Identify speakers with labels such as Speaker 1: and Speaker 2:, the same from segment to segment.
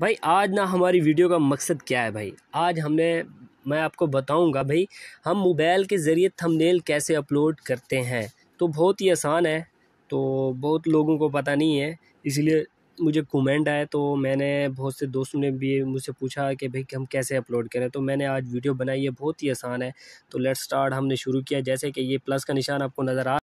Speaker 1: भाई आज ना हमारी वीडियो का मकसद क्या है भाई आज हमने मैं आपको बताऊंगा भाई हम मोबाइल के ज़रिए थंबनेल कैसे अपलोड करते हैं तो बहुत ही आसान है तो बहुत लोगों को पता नहीं है इसलिए मुझे कमेंट आया तो मैंने बहुत से दोस्तों ने भी मुझसे पूछा कि भाई हम कैसे अपलोड करें तो मैंने आज वीडियो बनाई है बहुत ही आसान है तो लेट्स स्टार्ट हमने शुरू किया जैसे कि ये प्लस का निशान आपको नज़र आ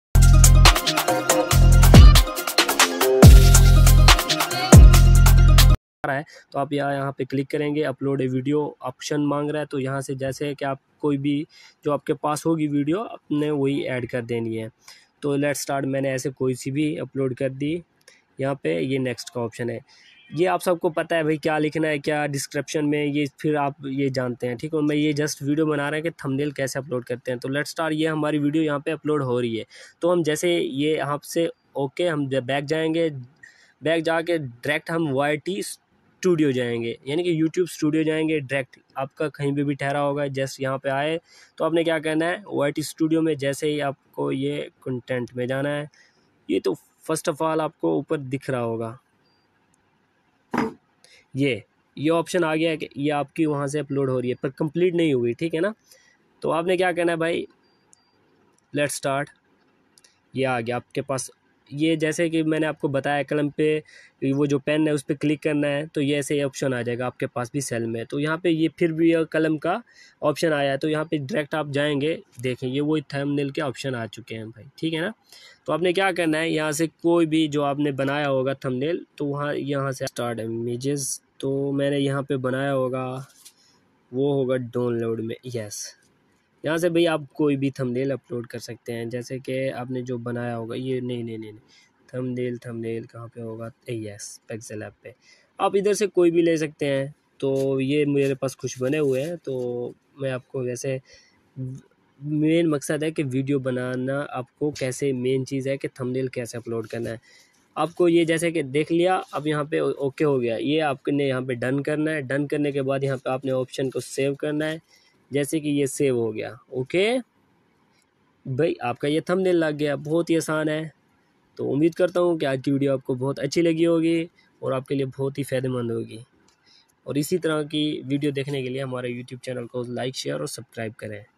Speaker 1: रहा है तो आप यहाँ यहाँ पे क्लिक करेंगे अपलोड ए वीडियो ऑप्शन मांग रहा है तो यहाँ से जैसे कि आप कोई भी जो आपके पास होगी वीडियो आपने वही ऐड कर देनी है तो लेट स्टार्ट मैंने ऐसे कोई सी भी अपलोड कर दी यहाँ पे ये नेक्स्ट का ऑप्शन है ये आप सबको पता है भाई क्या लिखना है क्या डिस्क्रिप्शन में ये फिर आप ये जानते हैं ठीक है मैं ये जस्ट वीडियो बना रहा है कि थंबनेल कैसे अपलोड करते हैं तो लेट स्टार ये हमारी वीडियो यहाँ पे अपलोड हो रही है तो हम जैसे ये आपसे ओके हम बैक जाएंगे बैक जाके डायरेक्ट हम वाई टी स्टूडियो जाएंगे यानी कि यूट्यूब स्टूडियो जाएंगे डायरेक्ट आपका कहीं भी भी ठहरा होगा जैसे यहाँ पे आए तो आपने क्या कहना है वाइट स्टूडियो में जैसे ही आपको ये कंटेंट में जाना है ये तो फर्स्ट ऑफ ऑल आपको ऊपर दिख रहा होगा ये ये ऑप्शन आ गया है कि ये आपकी वहाँ से अपलोड हो रही है पर कंप्लीट नहीं हुई ठीक है ना तो आपने क्या कहना है भाई लेट स्टार्ट ये आ गया आपके पास ये जैसे कि मैंने आपको बताया कलम पे वो जो पेन है उस पर क्लिक करना है तो ये ऐसे ऑप्शन आ जाएगा आपके पास भी सेल में तो यहाँ पे ये फिर भी कलम का ऑप्शन आया है तो यहाँ पे डायरेक्ट आप जाएंगे देखें ये वही थंबनेल के ऑप्शन आ चुके हैं भाई ठीक है ना तो आपने क्या करना है यहाँ से कोई भी जो आपने बनाया होगा थंबनेल तो वहाँ यहाँ से स्टार्ट इमेजेस तो मैंने यहाँ पर बनाया होगा वो होगा डाउनलोड में यस यहाँ से भाई आप कोई भी थंबनेल अपलोड कर सकते हैं जैसे कि आपने जो बनाया होगा ये नहीं नहीं नहीं, नहीं। थंबनेल थंबनेल कहाँ पे होगा यस पेक्सल ऐप पे आप इधर से कोई भी ले सकते हैं तो ये मेरे पास कुछ बने हुए हैं तो मैं आपको वैसे मेन मकसद है कि वीडियो बनाना आपको कैसे मेन चीज़ है कि थंबनेल कैसे अपलोड करना है आपको ये जैसे कि देख लिया अब यहाँ पे ओके हो गया ये आपने यहाँ पे डन करना है डन करने के बाद यहाँ पे आपने ऑप्शन को सेव करना है जैसे कि ये सेव हो गया ओके भाई आपका ये थंबनेल लग गया बहुत ही आसान है तो उम्मीद करता हूँ कि आज की वीडियो आपको बहुत अच्छी लगी होगी और आपके लिए बहुत ही फ़ायदेमंद होगी और इसी तरह की वीडियो देखने के लिए हमारे यूट्यूब चैनल को लाइक शेयर और सब्सक्राइब करें